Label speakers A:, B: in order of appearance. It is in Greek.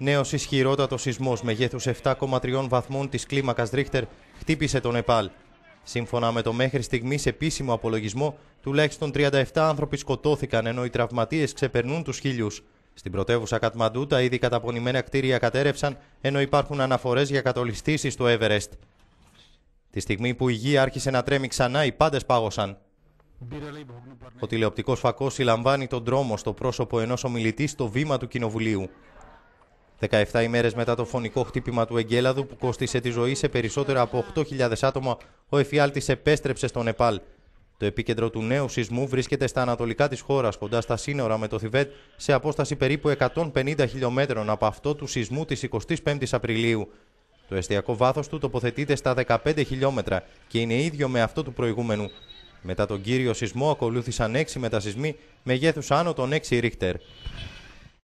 A: Νέος ισχυρότατος σεισμός μεγέθους 7,3 βαθμών της κλίμακας Ρίχτερ χτύπησε τον Νεπάλ. Σύμφωνα με το μέχρι στιγμής επίσημο απολογισμό, τουλάχιστον 37 άνθρωποι σκοτώθηκαν ενώ οι τραυματίες ξεπερνούν τους χίλιους. Στην πρωτεύουσα Κατμαντού, τα ήδη καταπονημένα κτίρια κατέρευσαν ενώ υπάρχουν αναφορές για κατολιστήσεις στο Εύερεστ. Τη στιγμή που η γη άρχισε να τρέμει ξανά, οι πάντες πάγωσαν. Ο τηλεοπτικός φακός συλλαμβάνει τον τρόμο στο πρόσωπο ενός ομιλητής στο βήμα του Κοινοβουλίου. 17 ημέρες μετά το φωνικό χτύπημα του Εγκέλαδου που κόστησε τη ζωή σε περισσότερα από 8.000 άτομα, ο εφιάλτης επέστρεψε στο Νεπάλ. Το επίκεντρο του νέου σεισμού βρίσκεται στα ανατολικά της χώρας, κοντά στα σύνορα με το Θιβέτ, σε απόσταση περίπου 150 χιλιόμετρων από αυτό του σεισμού της 25 η Απριλίου. Το εστιακό βάθος του τοποθετείται στα 15 χιλιόμετρα και είναι ίδιο με αυτό του προηγούμενου. Μετά τον κύριο σεισμό ακολούθησαν 6 μετασυσμοί μεγέθους άνω των 6 ρίχτερ.